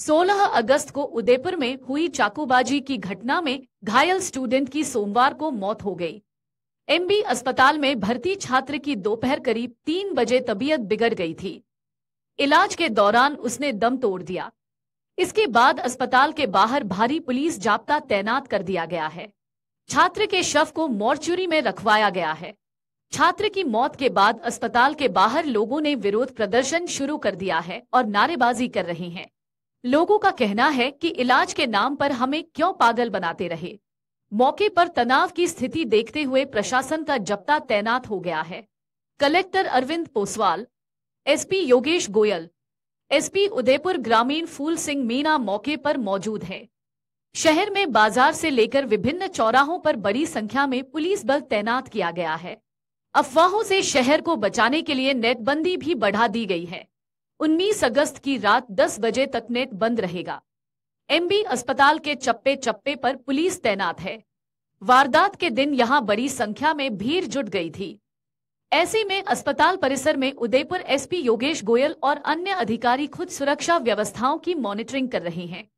16 अगस्त को उदयपुर में हुई चाकूबाजी की घटना में घायल स्टूडेंट की सोमवार को मौत हो गई एमबी अस्पताल में भर्ती छात्र की दोपहर करीब तीन बजे तबीयत बिगड़ गई थी इलाज के दौरान उसने दम तोड़ दिया इसके बाद अस्पताल के बाहर भारी पुलिस जाप्ता तैनात कर दिया गया है छात्र के शव को मोर्चुरी में रखवाया गया है छात्र की मौत के बाद अस्पताल के बाहर लोगों ने विरोध प्रदर्शन शुरू कर दिया है और नारेबाजी कर रहे हैं लोगों का कहना है कि इलाज के नाम पर हमें क्यों पागल बनाते रहे मौके पर तनाव की स्थिति देखते हुए प्रशासन का जप्ता तैनात हो गया है collector Arvind Poswal SP Yogesh Goyal SP Udaipur ग्रामीण फूल सिंह मीना मौके पर मौजूद है शहर में बाजार से लेकर विभिन्न चौराहों पर बड़ी संख्या में पुलिस बल तैनात किया गया है अफवाहों से शहर को बचाने के लिए नेटबंदी भी बढ़ा दी गई है 19 अगस्त की रात 10 बजे तक नेट बंद रहेगा एमबी अस्पताल के चप्पे चप्पे पर पुलिस तैनात है वारदात के दिन यहां बड़ी संख्या में भीड़ जुट गई थी ऐसे में अस्पताल परिसर में उदयपुर एसपी योगेश गोयल और अन्य अधिकारी खुद सुरक्षा व्यवस्थाओं की मॉनिटरिंग कर रहे हैं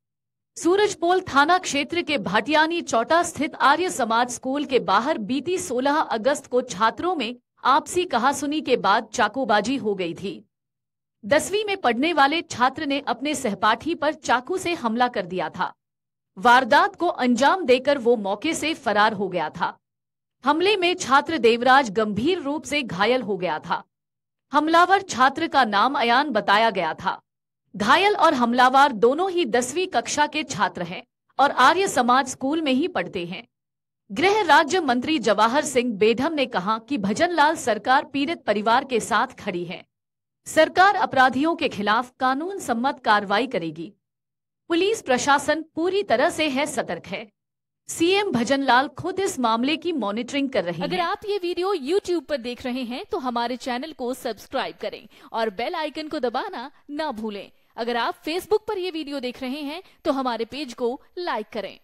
सूरजपोल थाना क्षेत्र के भाटियानी चौटा स्थित आर्य समाज स्कूल के बाहर बीती 16 अगस्त को छात्रों में आपसी कहासुनी के बाद चाकूबाजी हो गई थी दसवीं में पढ़ने वाले छात्र ने अपने सहपाठी पर चाकू से हमला कर दिया था वारदात को अंजाम देकर वो मौके से फरार हो गया था हमले में छात्र देवराज गंभीर रूप से घायल हो गया था हमलावर छात्र का नाम अयान बताया गया था घायल और हमलावर दोनों ही दसवीं कक्षा के छात्र हैं और आर्य समाज स्कूल में ही पढ़ते हैं गृह राज्य मंत्री जवाहर सिंह बेढम ने कहा कि भजनलाल सरकार पीड़ित परिवार के साथ खड़ी है सरकार अपराधियों के खिलाफ कानून सम्मत कार्रवाई करेगी पुलिस प्रशासन पूरी तरह से है सतर्क है सीएम भजनलाल खुद इस मामले की मॉनिटरिंग कर रहे हैं अगर आप ये वीडियो यूट्यूब पर देख रहे हैं तो हमारे चैनल को सब्सक्राइब करें और बेल आइकन को दबाना ना भूलें अगर आप फेसबुक पर ये वीडियो देख रहे हैं तो हमारे पेज को लाइक करें